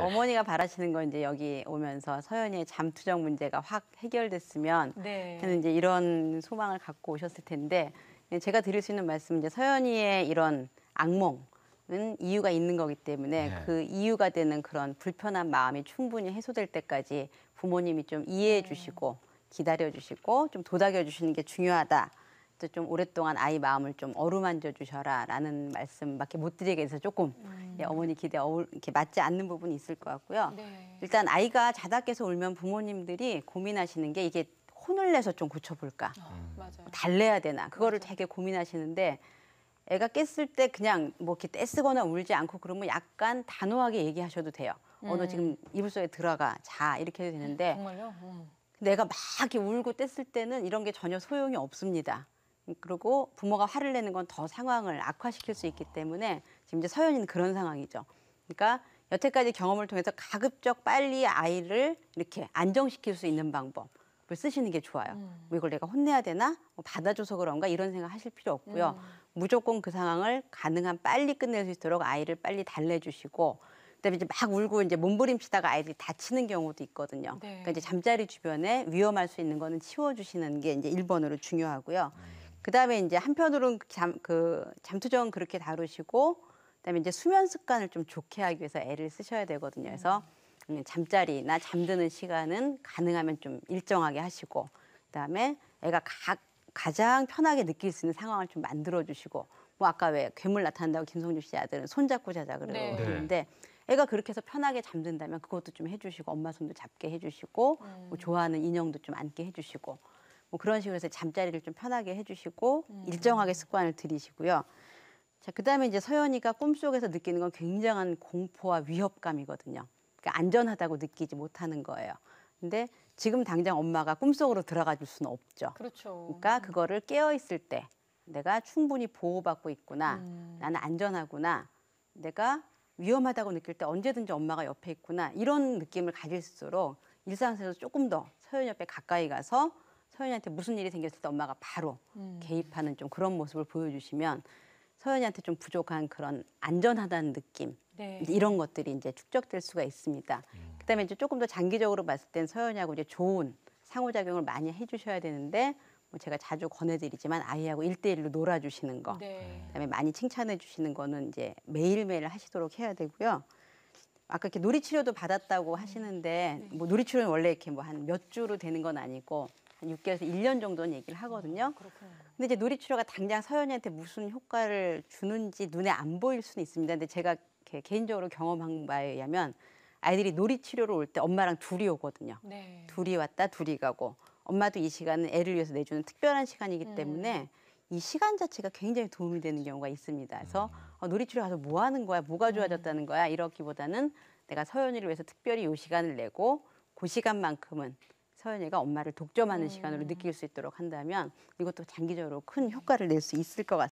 예. 어머니가 바라시는 건 이제 여기 오면서 서연이의 잠투정 문제가 확 해결됐으면 네. 하는 이제 이런 소망을 갖고 오셨을 텐데 예, 제가 드릴 수 있는 말씀은 이제 서연이의 이런 악몽 은 이유가 있는 거기 때문에 네. 그 이유가 되는 그런 불편한 마음이 충분히 해소될 때까지 부모님이 좀 이해해 음. 주시고 기다려 주시고 좀 도닥여 주시는 게 중요하다. 좀 오랫동안 아이 마음을 좀 어루만져 주셔라라는 말씀밖에 못 드리게 해서 조금 음. 예, 어머니 기대 어울, 이렇게 맞지 않는 부분이 있을 것 같고요. 네. 일단 아이가 자다 깨서 울면 부모님들이 고민하시는 게 이게 혼을 내서 좀 고쳐볼까, 아, 음. 달래야 되나 그거를 맞아요. 되게 고민하시는데 애가 깼을 때 그냥 뭐 이렇게 떼쓰거나 울지 않고 그러면 약간 단호하게 얘기하셔도 돼요. 어, 음. 어너 지금 이불 속에 들어가 자 이렇게 해도 되는데. 정말요? 음. 내가 막 이렇게 울고 뗐을 때는 이런 게 전혀 소용이 없습니다. 그리고 부모가 화를 내는 건 더 상황을 악화시킬 수 있기 때문에 지금 이제 서연이는 그런 상황이죠. 그러니까 여태까지 경험을 통해서 가급적 빨리 아이를 이렇게 안정시킬 수 있는 방법을 쓰시는 게 좋아요. 음. 뭐 이걸 내가 혼내야 되나? 뭐 받아줘서 그런가? 이런 생각 하실 필요 없고요. 음. 무조건 그 상황을 가능한 빨리 끝낼 수 있도록 아이를 빨리 달래주시고 그다음에 이제 막 울고 이제 몸부림치다가 아이들이 다치는 경우도 있거든요. 네. 그러니까 이제 잠자리 주변에 위험할 수 있는 거는 치워주시는 게 이제 일번으로 중요하고요. 음. 그다음에 이제 한편으로는 잠그 그 잠투정 그렇게 다루시고 그다음에 이제 수면 습관을 좀 좋게 하기 위해서 애를 쓰셔야 되거든요. 그래서 잠자리나 잠드는 시간은 가능하면 좀 일정하게 하시고 그다음에 애가 가, 가장 편하게 느낄 수 있는 상황을 좀 만들어 주시고 뭐 아까 왜 괴물 나타난다고 김성주 씨 아들은 손잡고 자자 네. 네. 그러는데 네. 애가 그렇게 해서 편하게 잠든다면 그것도 좀 해주시고 엄마 손도 잡게 해주시고 뭐 음. 뭐 좋아하는 인형도 좀 안게 해주시고 뭐 그런 식으로 해서 잠자리를 좀 편하게 해주시고 음. 일정하게 습관을 들이시고요. 자, 그 다음에 이제 서연이가 꿈속에서 느끼는 건 굉장한 공포와 위협감이거든요. 그러니까 안전하다고 느끼지 못하는 거예요. 근데 지금 당장 엄마가 꿈속으로 들어가 줄 수는 없죠. 그렇죠. 그러니까 음. 그거를 깨어 있을 때 내가 충분히 보호받고 있구나. 음. 나는 안전하구나. 내가 위험하다고 느낄 때 언제든지 엄마가 옆에 있구나. 이런 느낌을 가질수록 일상생활에서 조금 더 서연 옆에 가까이 가서 서연이한테 무슨 일이 생겼을 때 엄마가 바로 음. 개입하는 좀 그런 모습을 보여주시면 서연이한테 좀 부족한 그런 안전하다는 느낌 네. 이런 것들이 이제 축적될 수가 있습니다. 음. 그다음에 이제 조금 더 장기적으로 봤을 땐 서연이하고 이제 좋은 상호작용을 많이 해주셔야 되는데 뭐 제가 자주 권해드리지만 아이하고 일대일로 놀아주시는 거, 네. 그다음에 많이 칭찬해주시는 거는 이제 매일매일 하시도록 해야 되고요. 아까 이렇게 놀이치료도 받았다고 하시는데 네. 뭐 놀이치료는 원래 이렇게 뭐 한 몇 주로 되는 건 아니고 한 6개월에서 1년 정도는 얘기를 하거든요. 아, 그렇군요. 근데 이제 놀이치료가 당장 서연이한테 무슨 효과를 주는지 눈에 안 보일 수는 있습니다. 근데 제가 개인적으로 경험한 바에 의하면 아이들이 놀이치료로 올 때 엄마랑 둘이 오거든요. 네. 둘이 왔다 둘이 가고 엄마도 이 시간은 애를 위해서 내주는 특별한 시간이기 음. 때문에 이 시간 자체가 굉장히 도움이 되는 경우가 있습니다. 그래서 어, 놀이치료 가서 뭐 하는 거야, 뭐가 음. 좋아졌다는 거야 이렇기보다는 내가 서연이를 위해서 특별히 요 시간을 내고 그 시간만큼은 서연이가 엄마를 독점하는 음. 시간으로 느낄 수 있도록 한다면 이것도 장기적으로 큰 효과를 낼 수 있을 것 같습니다.